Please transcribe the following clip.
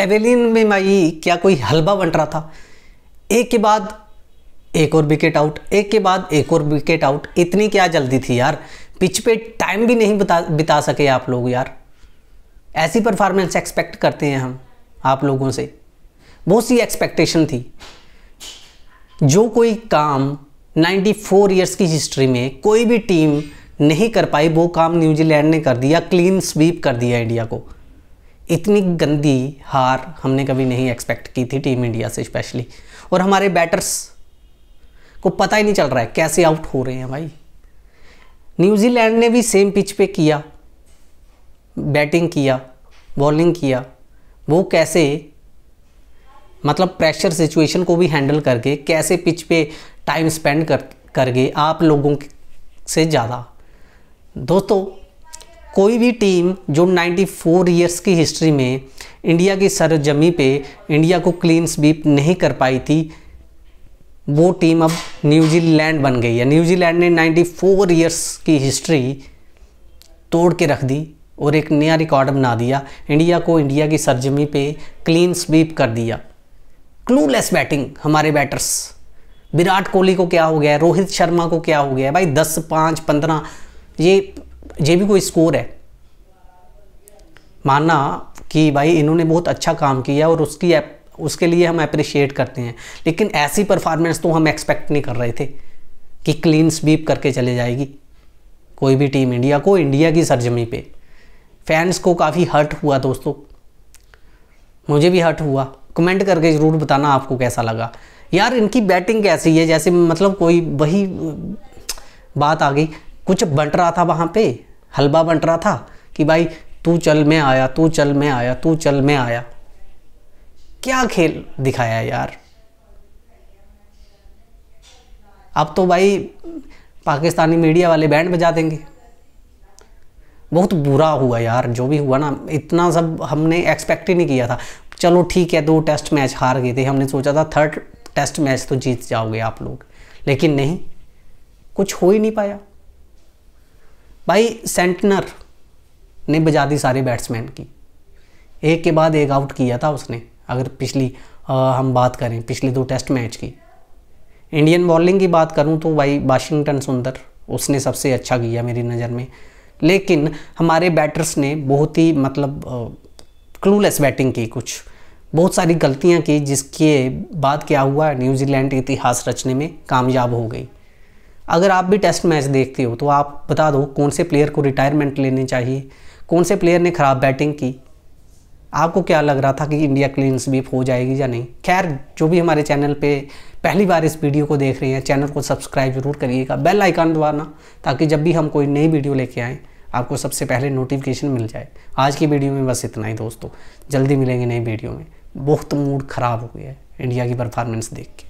pavilion में माई क्या कोई हलवा बंट रहा था एक के बाद एक और विकेट आउट एक के बाद एक और विकेट आउट इतनी क्या जल्दी थी यार पिच पे टाइम भी नहीं बता बिता सके आप लोग यार ऐसी परफॉर्मेंस एक्सपेक्ट करते हैं हम आप लोगों से बहुत सी एक्सपेक्टेशन थी जो कोई काम 94 इयर्स की हिस्ट्री में कोई भी टीम नहीं कर पाई वो काम न्यूजीलैंड ने कर दिया क्लीन स्वीप कर दिया इंडिया को इतनी गंदी हार हमने कभी नहीं एक्सपेक्ट की थी टीम इंडिया से स्पेशली और हमारे बैटर्स को पता ही नहीं चल रहा है कैसे आउट हो रहे हैं भाई न्यूजीलैंड ने भी सेम पिच पे किया बैटिंग किया बॉलिंग किया वो कैसे मतलब प्रेशर सिचुएशन को भी हैंडल करके कैसे पिच पे टाइम स्पेंड कर करके आप लोगों से ज़्यादा दोस्तों कोई भी टीम जो 94 ईयर्स की हिस्ट्री में इंडिया की सरजमी पे इंडिया को क्लीन स्वीप नहीं कर पाई थी वो टीम अब न्यूजीलैंड बन गई है न्यूजीलैंड ने 94 ईयर्स की हिस्ट्री तोड़ के रख दी और एक नया रिकॉर्ड बना दिया इंडिया को इंडिया की सरजमी पे क्लीन स्वीप कर दिया क्लूलेस बैटिंग हमारे बैटर्स विराट कोहली को क्या हो गया रोहित शर्मा को क्या हो गया भाई दस पाँच पंद्रह ये ये भी कोई स्कोर है माना कि भाई इन्होंने बहुत अच्छा काम किया और उसकी एप, उसके लिए हम अप्रिशिएट करते हैं लेकिन ऐसी परफॉर्मेंस तो हम एक्सपेक्ट नहीं कर रहे थे कि क्लीन स्वीप करके चले जाएगी कोई भी टीम इंडिया को इंडिया की सरजमी पे फैंस को काफ़ी हर्ट हुआ दोस्तों मुझे भी हर्ट हुआ कमेंट करके ज़रूर बताना आपको कैसा लगा यार इनकी बैटिंग कैसी है जैसे मतलब कोई वही बात आ गई कुछ बंट रहा था वहाँ पे हलवा बंट रहा था कि भाई तू चल मैं आया तू चल मैं आया तू चल मैं आया क्या खेल दिखाया यार अब तो भाई पाकिस्तानी मीडिया वाले बैंड बजा देंगे बहुत बुरा हुआ यार जो भी हुआ ना इतना सब हमने एक्सपेक्ट ही नहीं किया था चलो ठीक है दो टेस्ट मैच हार गए थे हमने सोचा था थर्ड टेस्ट मैच तो जीत जाओगे आप लोग लेकिन नहीं कुछ हो ही नहीं पाया भाई सेंटनर ने बजा दी सारे बैट्समैन की एक के बाद एक आउट किया था उसने अगर पिछली आ, हम बात करें पिछले दो टेस्ट मैच की इंडियन बॉलिंग की बात करूं तो भाई वाशिंगटन सुंदर उसने सबसे अच्छा किया मेरी नज़र में लेकिन हमारे बैटर्स ने बहुत ही मतलब क्लूलेस बैटिंग की कुछ बहुत सारी गलतियां की जिसके बाद क्या हुआ न्यूजीलैंड इतिहास रचने में कामयाब हो गई अगर आप भी टेस्ट मैच देखते हो तो आप बता दो कौन से प्लेयर को रिटायरमेंट लेनी चाहिए कौन से प्लेयर ने ख़राब बैटिंग की आपको क्या लग रहा था कि इंडिया क्लीन स्वीप हो जाएगी या नहीं खैर जो भी हमारे चैनल पे पहली बार इस वीडियो को देख रहे हैं चैनल को सब्सक्राइब जरूर करिएगा बेल आइकन दबाना ताकि जब भी हम कोई नई वीडियो लेके आएँ आपको सबसे पहले नोटिफिकेशन मिल जाए आज की वीडियो में बस इतना ही दोस्तों जल्दी मिलेंगे नई वीडियो में बहुत मूड ख़राब हो गया है इंडिया की परफॉर्मेंस देख के